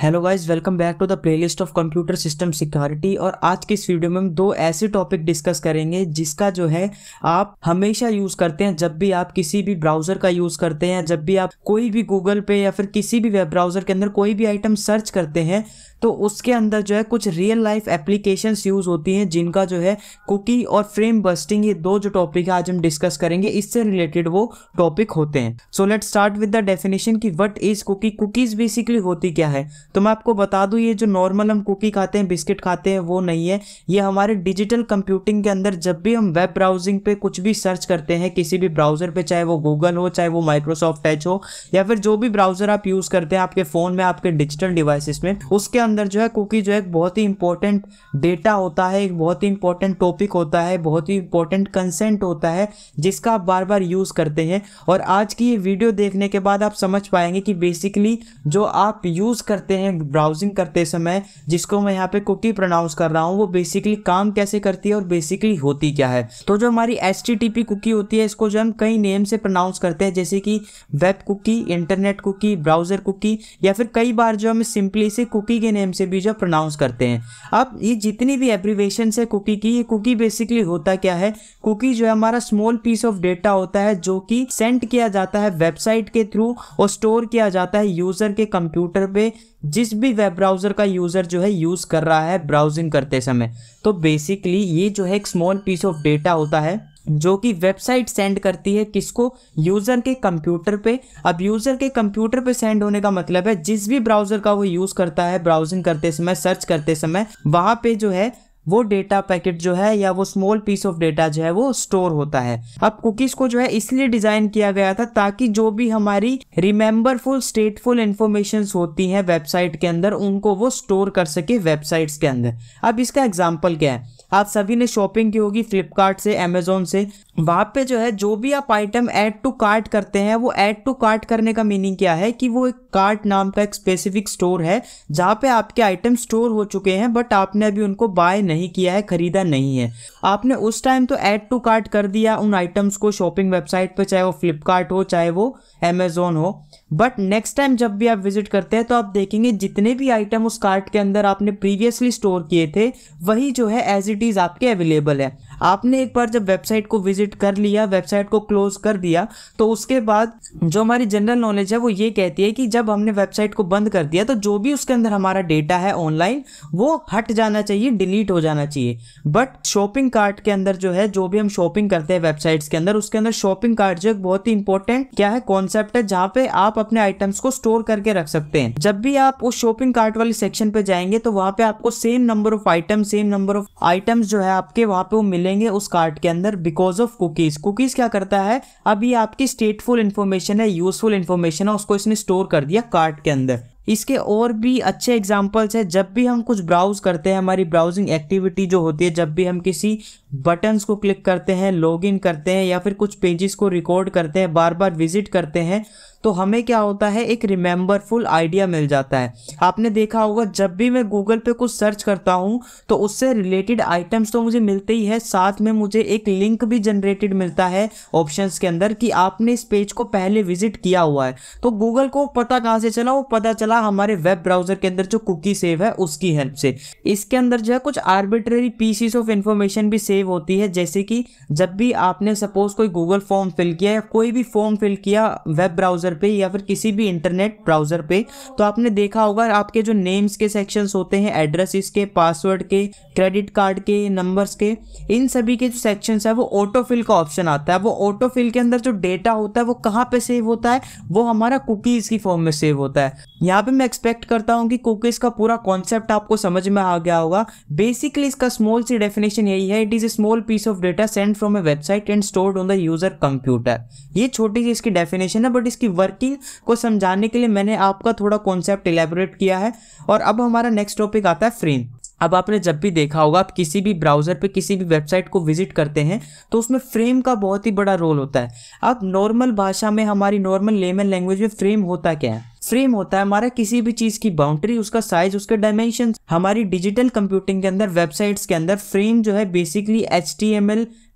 Hello guys welcome back to the playlist of computer system security और आज के इस वीडियो में हम दो ऐसे टॉपिक डिस्कस करेंगे जिसका जो है आप हमेशा यूज़ करते हैं जब भी आप किसी भी ब्राउज़र का यूज़ करते हैं जब भी आप कोई भी गूगल पे या फिर किसी भी वेब ब्राउज़र के अंदर कोई भी आइटम सर्च करते हैं तो उसके अंदर जो है कुछ रियल लाइफ एप्लीकेशन यूज़ होती हैं जिनका जो है कुकी और फ्रेम बस्टिंग ये दो जो टॉपिक है आज हम डिस्कस करेंगे इससे रिलेटेड वो टॉपिक होते हैं so let start with the definition की what is cookie cookies basically होती क्या है तो मैं आपको बता दूँ ये जो नॉर्मल हम कुकी खाते हैं बिस्किट खाते हैं वो नहीं है ये हमारे डिजिटल कंप्यूटिंग के अंदर जब भी हम वेब ब्राउजिंग पे कुछ भी सर्च करते हैं किसी भी ब्राउज़र पे चाहे वो गूगल हो चाहे वो माइक्रोसॉफ्ट टच हो या फिर जो भी ब्राउज़र आप यूज़ करते हैं आपके फ़ोन में आपके डिजिटल डिवाइसिस में उसके अंदर जो है कुकी जो है बहुत ही इंपॉर्टेंट डेटा होता है एक बहुत ही इंपॉर्टेंट टॉपिक होता है बहुत ही इंपॉर्टेंट कंसेंट होता है जिसका आप बार बार यूज़ करते हैं और आज की ये वीडियो देखने के बाद आप समझ पाएंगे कि बेसिकली जो आप यूज़ करते हैं ब्राउजिंग करते समय जिसको मैं यहाँ पे कुकी प्रोनाउंस कर रहा हूँ वो बेसिकली काम कैसे करती है और बेसिकली होती क्या है तो जो हमारी एस कुकी होती है इसको जो हम कई नेम से प्रोनाउंस करते हैं जैसे कि web cookie internet cookie browser cookie या फिर कई बार जो हम सिंपली से कुकी के नेम से भी जो प्रोनाउंस करते हैं अब ये जितनी भी एप्रीवेशन है कुकी की ये कुकी बेसिकली होता क्या है कुकी जो है हमारा स्मॉल पीस ऑफ डेटा होता है जो कि सेंड किया जाता है वेबसाइट के थ्रू और स्टोर किया जाता है यूजर के कंप्यूटर पे जिस भी वेब ब्राउज़र का यूज़र जो है यूज़ कर रहा है ब्राउजिंग करते समय तो बेसिकली ये जो है एक स्मॉल पीस ऑफ डेटा होता है जो कि वेबसाइट सेंड करती है किसको यूज़र के कंप्यूटर पे अब यूज़र के कंप्यूटर पे सेंड होने का मतलब है जिस भी ब्राउज़र का वो यूज़ करता है ब्राउजिंग करते समय सर्च करते समय वहाँ पे जो है वो डेटा पैकेट जो है या वो स्मॉल पीस ऑफ डेटा जो है वो स्टोर होता है अब कुकीज को जो है इसलिए डिजाइन किया गया था ताकि जो भी हमारी रिमेम्बरफुल स्टेटफुल इंफॉर्मेशन होती है वेबसाइट के अंदर उनको वो स्टोर कर सके वेबसाइट्स के अंदर अब इसका एग्जाम्पल क्या है आप सभी ने शॉपिंग की होगी फ्लिपकार्ट से अमेजोन से वहाँ पे जो है जो भी आप आइटम ऐड टू कार्ट करते हैं वो ऐड टू कार्ट करने का मीनिंग क्या है कि वो एक कार्ट नाम का एक स्पेसिफिक स्टोर है जहाँ पे आपके आइटम स्टोर हो चुके हैं बट आपने अभी उनको बाय नहीं किया है खरीदा नहीं है आपने उस टाइम तो ऐड टू कार्ट कर दिया उन आइटम्स को शॉपिंग वेबसाइट पर चाहे वो फ्लिपकार्ट हो चाहे वो अमेजोन हो बट नेक्स्ट टाइम जब भी आप विजिट करते हैं तो आप देखेंगे जितने भी आइटम उस कार्ट के अंदर आपने प्रीवियसली स्टोर किए थे वही जो है एज इट इज़ आपके अवेलेबल है आपने एक बार जब वेबसाइट को विजिट कर लिया वेबसाइट को क्लोज कर दिया तो उसके बाद जो हमारी जनरल नॉलेज है वो ये कहती है कि जब हमने वेबसाइट को बंद कर दिया तो जो भी उसके अंदर हमारा डेटा है ऑनलाइन वो हट जाना चाहिए डिलीट हो जाना चाहिए बट शॉपिंग कार्ट के अंदर जो है जो भी हम शॉपिंग करते हैं वेबसाइट्स के अंदर उसके अंदर शॉपिंग कार्ट जो एक बहुत ही इंपॉर्टेंट क्या है कॉन्सेप्ट है जहाँ पे आप अपने आइटम्स को स्टोर करके रख सकते हैं जब भी आप उस शॉपिंग कार्ट वाले सेक्शन पे जाएंगे तो वहां पे आपको same number of item same number of items जो है आपके वहाँ पे वो मिले मिलेंगे उस कार्ड के अंदर बिकॉज ऑफ कुकीज़ कुकीज़ क्या करता है अभी आपकी स्टेटफुल इन्फॉर्मेशन है यूजफुल इन्फॉर्मेशन है उसको इसने स्टोर कर दिया कार्ड के अंदर इसके और भी अच्छे एग्जाम्पल्स हैं जब भी हम कुछ ब्राउज़ करते हैं हमारी ब्राउजिंग एक्टिविटी जो होती है जब भी हम किसी बटन्स को क्लिक करते हैं लॉगिन करते हैं या फिर कुछ पेजेस को रिकॉर्ड करते हैं बार बार विजिट करते हैं तो हमें क्या होता है एक रिमेंबरफुल आइडिया मिल जाता है आपने देखा होगा जब भी मैं गूगल पे कुछ सर्च करता हूँ तो उससे रिलेटेड आइटम्स तो मुझे मिलते ही है साथ में मुझे एक लिंक भी जनरेटेड मिलता है ऑप्शंस के अंदर कि आपने इस पेज को पहले विजिट किया हुआ है तो गूगल को पता कहाँ से चला वो पता चला हमारे वेब ब्राउजर के अंदर जो कुकी सेव है उसकी हेल्प से इसके अंदर जो है कुछ आर्बिट्रेरी पीसीस ऑफ इन्फॉर्मेशन भी सेव सेव होती है जैसे कि जब भी आपने सपोज कोई गूगल फॉर्म फिल किया या कोई भी फॉर्म फिल किया वेब ब्राउज़र पे या फिर किसी भी इंटरनेट ब्राउज़र पे तो आपने देखा होगा आपके जो नेम्स के सेक्शन होते हैं एड्रेसेस के पासवर्ड के क्रेडिट कार्ड के नंबर्स के इन सभी के जो सेक्शन है वो ऑटो फिल का ऑप्शन आता है वो ऑटो फिल के अंदर जो डेटा होता है वो कहाँ पे सेव होता है वो हमारा कुकीज़ की फॉर्म में सेव होता है यहाँ पे मैं एक्सपेक्ट करता हूँ कि कुकीज़ का पूरा कॉन्सेप्ट आपको समझ में आ गया होगा बेसिकली इसका स्मॉल सी डेफिनेशन यही है it is a small piece of data sent from a website and stored on the user computer. ये छोटी सी इसकी डेफिनेशन है बट इसकी वर्किंग को समझाने के लिए मैंने आपका थोड़ा कॉन्सेप्ट एलेबोरेट किया है और अब हमारा नेक्स्ट टॉपिक आता है फ्रेम अब आपने जब भी देखा होगा आप किसी भी ब्राउज़र पे किसी भी वेबसाइट को विजिट करते हैं तो उसमें फ्रेम का बहुत ही बड़ा रोल होता है अब नॉर्मल भाषा में हमारी नॉर्मल लेमन लैंग्वेज में फ्रेम होता क्या है फ्रेम होता है हमारा किसी भी चीज की बाउंड्री उसका साइज उसके डायमेंशन हमारी डिजिटल कंप्यूटिंग के अंदर वेबसाइट्स के अंदर फ्रेम जो है बेसिकली एच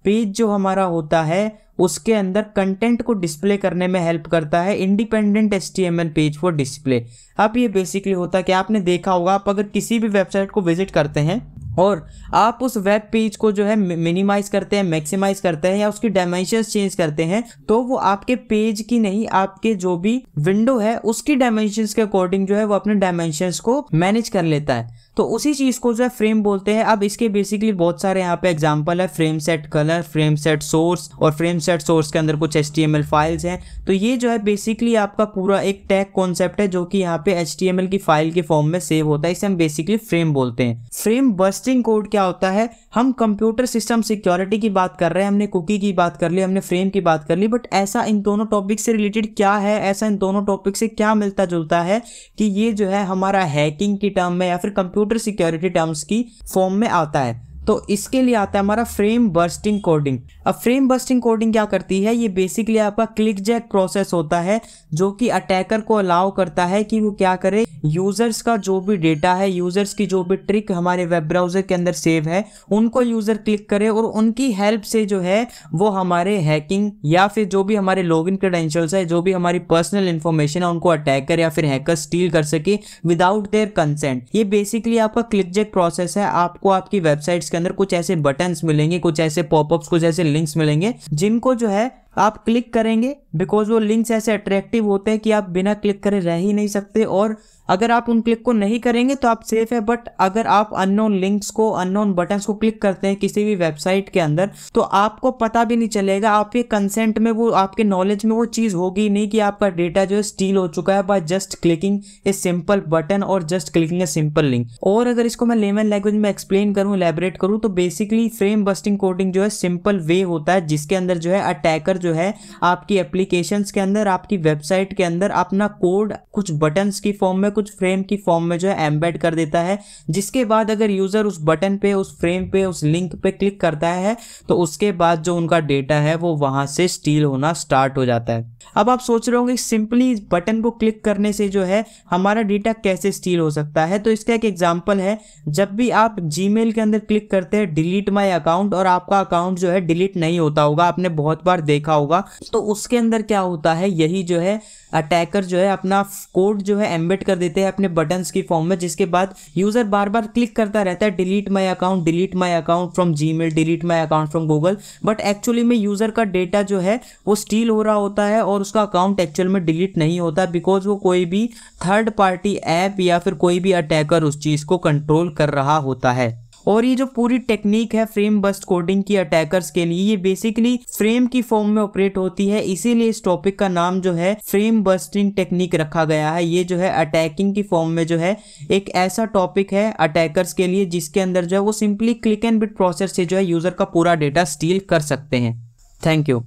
पेज जो हमारा होता है उसके अंदर कंटेंट को डिस्प्ले करने में हेल्प करता है independent as page for display अब ये बेसिकली होता है कि आपने देखा होगा आप अगर किसी भी वेबसाइट को विजिट करते हैं और आप उस वेब पेज को जो है मिनिमाइज करते हैं मैक्सिमाइज करते हैं या उसकी डायमेंशन चेंज करते हैं तो वो आपके पेज की नहीं आपके जो भी विंडो है उसकी डायमेंशन के अकॉर्डिंग जो है वो अपने डायमेंशन को मैनेज कर लेता है तो उसी चीज़ को जो है फ्रेम बोलते हैं अब इसके बेसिकली बहुत सारे यहाँ पे एग्जाम्पल है frame set colour frame set source और फ्रेम सेट सोर्स के अंदर कुछ एच फाइल्स हैं तो ये जो है बेसिकली आपका पूरा एक टैग कॉन्सेप्ट है जो कि यहाँ पे एच की फाइल के फॉर्म में सेव होता है इसे हम बेसिकली फ्रेम बोलते हैं फ्रेम बस्टिंग कोड क्या होता है हम कंप्यूटर सिस्टम सिक्योरिटी की बात कर रहे हैं हमने कुकी की बात कर ली हमने फ्रेम की बात कर ली बट ऐसा इन दोनों टॉपिक से रिलेटेड क्या है ऐसा इन दोनों टॉपिक से क्या मिलता जुलता है कि ये जो है हमारा हैकिंग की टर्म में या फिर कंप्यूटर कंप्यूटर सिक्योरिटी टर्म्स की फॉर्म में आता है तो इसके लिए आता है हमारा फ्रेम बर्स्टिंग कोडिंग अब फ्रेम बर्स्टिंग कोडिंग क्या करती है ये बेसिकली आपका क्लिक जैक प्रोसेस होता है जो कि अटैकर को अलाउ करता है कि वो क्या करे यूजर्स का जो भी डेटा है यूजर्स की जो भी ट्रिक हमारे वेब ब्राउजर के अंदर सेव है उनको यूजर क्लिक करे और उनकी हेल्प से जो है वो हमारे हैकिंग या फिर जो भी हमारे लॉग इन क्रेडेंशियल्स है जो भी हमारी पर्सनल इन्फॉर्मेशन है उनको अटैकर या फिर हैकर स्टील कर सके विदाउट देयर कंसेंट ये बेसिकली आपका क्लिक जैक प्रोसेस है आपको आपकी वेबसाइट्स इसके अंदर कुछ ऐसे बटन मिलेंगे कुछ ऐसे पॉपअप्स कुछ ऐसे लिंक्स मिलेंगे जिनको जो है आप क्लिक करेंगे बिकॉज वो लिंक्स ऐसे अट्रैक्टिव होते हैं कि आप बिना क्लिक करे रह ही नहीं सकते और अगर आप उन क्लिक को नहीं करेंगे तो आप सेफ है बट अगर आप अननोन लिंक्स को अननोन बटन्स को क्लिक करते हैं किसी भी वेबसाइट के अंदर तो आपको पता भी नहीं चलेगा आपके कंसेंट में वो आपके नॉलेज में वो चीज़ होगी नहीं कि आपका डेटा जो है स्टील हो चुका है by just clicking a simple button और just clicking a simple link और अगर इसको मैं लेमन लैंग्वेज में एक्सप्लेन करूँ एलेबरेट करूँ तो बेसिकली फ्रेम बस्टिंग कोडिंग जो है सिंपल वे होता है जिसके अंदर जो है अटैकर जो है आपकी एप्लीकेशंस के अंदर आपकी वेबसाइट के अंदर अपना कोड कुछ बटन्स की फॉर्म में कुछ फ्रेम की फॉर्म में जो है एम्बेड कर देता है जिसके बाद अगर यूज़र उस बटन पे उस फ्रेम पे उस लिंक पे क्लिक करता है तो उसके बाद जो उनका डेटा है वो वहाँ से स्टील होना स्टार्ट हो जाता है अब आप सोच रहे होंगे सिंपली इस बटन को क्लिक करने से जो है हमारा डेटा कैसे स्टील हो सकता है तो इसका एक एग्जाम्पल है जब भी आप जीमेल के अंदर क्लिक करते हैं डिलीट माई अकाउंट और आपका अकाउंट जो है डिलीट नहीं होता होगा आपने बहुत बार देखा देखा होगा तो उसके अंदर क्या होता है यही जो है अटैकर जो है अपना कोड जो है एम्बेड कर देते हैं अपने बटन्स की फॉर्म में जिसके बाद यूज़र बार बार क्लिक करता रहता है delete my account delete my account from G delete my account from Google but actually में यूज़र का डेटा जो है वो स्टील हो रहा होता है और उसका अकाउंट एक्चुअल में डिलीट नहीं होता बिकॉज वो कोई भी थर्ड पार्टी ऐप या फिर कोई भी अटैकर उस चीज़ को कंट्रोल कर रहा होता है और ये जो पूरी टेक्निक है फ्रेम बस्ट कोडिंग की अटैकर्स के लिए ये बेसिकली फ्रेम की फॉर्म में ऑपरेट होती है इसीलिए इस टॉपिक का नाम जो है फ्रेम बस्टिंग टेक्निक रखा गया है ये जो है अटैकिंग की फॉर्म में जो है एक ऐसा टॉपिक है अटैकर्स के लिए जिसके अंदर जो है वो simply click and bit process से जो है यूजर का पूरा डेटा स्टील कर सकते हैं थैंक यू